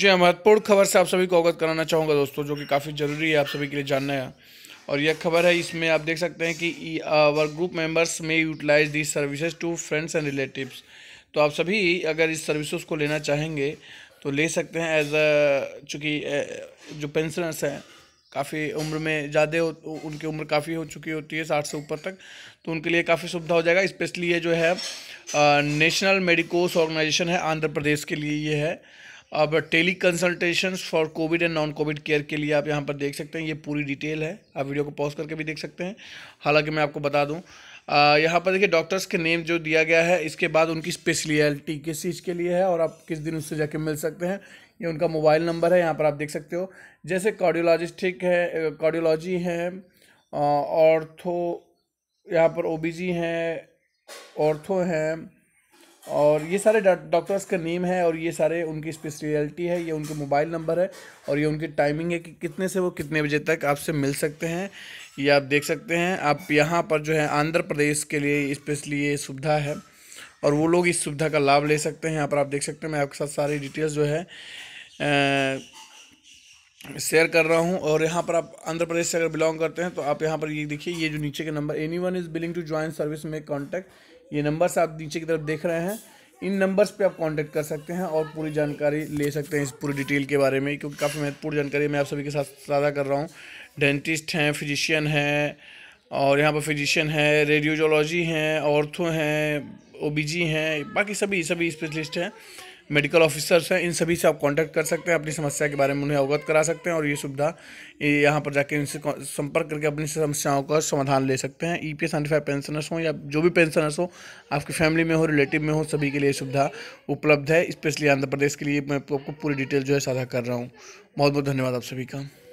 जी हम महत्वपूर्ण खबर से आप सभी को अवगत कराना चाहूँगा दोस्तों जो कि काफ़ी ज़रूरी है आप सभी के लिए जानना है और यह खबर है इसमें आप देख सकते हैं कि आवर ग्रुप मेंबर्स में utilise the services to friends and relatives तो आप सभी अगर इस सर्विसेज को लेना चाहेंगे तो ले सकते हैं एज अ चूँकि जो पेंशनर्स हैं काफ़ी उम्र में ज़्यादा उनकी उम्र काफ़ी हो चुकी होती है साठ से ऊपर तक तो उनके लिए काफ़ी सुविधा हो जाएगा स्पेशली ये जो है नेशनल मेडिकोस ऑर्गेनाइजेशन है आंध्र प्रदेश के लिए ये है अब tele consultation for COVID and non COVID care के लिए आप यहाँ पर देख सकते हैं ये पूरी डिटेल है आप वीडियो को पॉज करके भी देख सकते हैं हालांकि मैं आपको बता दूँ यहाँ पर देखिए डॉक्टर्स के नेम जो दिया गया है इसके बाद उनकी स्पेशलिटी किस चीज़ के लिए है और आप किस दिन उससे जाके मिल सकते हैं ये उनका मोबाइल नंबर है यहाँ पर आप देख सकते हो जैसे कार्डियोलॉजिस्ट ठीक है कार्डियोलॉजी है ऑर्थो यहाँ पर ओबीजी हैं ऑर्थो हैं और ये सारे डॉक्टर्स का नेम है और ये सारे उनकी स्पेशलिटी है ये उनके मोबाइल नंबर है और ये उनकी टाइमिंग है कि कितने से वो कितने बजे तक आपसे मिल सकते हैं ये आप देख सकते हैं आप यहाँ पर जो है आंध्र प्रदेश के लिए स्पेशली ये सुविधा है और वो लोग इस सुविधा का लाभ ले सकते हैं यहाँ पर आप देख सकते हैं मैं आपके साथ सारी डिटेल्स जो है शेयर कर रहा हूँ और यहाँ पर आप आंध्र प्रदेश से अगर बिलोंग करते हैं तो आप यहाँ पर ये देखिए ये जो नीचे के number any one is willing to join service में कॉन्टैक्ट ये नंबर्स आप नीचे की तरफ देख रहे हैं इन नंबर्स पे आप कांटेक्ट कर सकते हैं और पूरी जानकारी ले सकते हैं इस पूरी डिटेल के बारे में क्योंकि काफ़ी महत्वपूर्ण जानकारी मैं आप सभी के साथ साझा कर रहा हूँ डेंटिस्ट हैं फिजिशियन हैं और यहाँ पर फिजिशियन है रेडियोजोलॉजी हैं ऑर्थो हैं ओ हैं बाकी सभी सभी स्पेशलिस्ट हैं मेडिकल ऑफिसर्स हैं इन सभी से आप कांटेक्ट कर सकते हैं अपनी समस्या के बारे में उन्हें अवगत करा सकते हैं और ये सुविधा यहाँ पर जाके इनसे संपर्क करके अपनी समस्याओं का समाधान ले सकते हैं ई पी एस पेंशनर्स हों या जो भी पेंशनर्स हो आपकी फैमिली में हो रिलेटिव में हो सभी के लिए सुविधा उपलब्ध है स्पेशली आंध्र प्रदेश के लिए मैं आपको पूरी डिटेल जो है साझा कर रहा हूँ बहुत बहुत धन्यवाद आप सभी का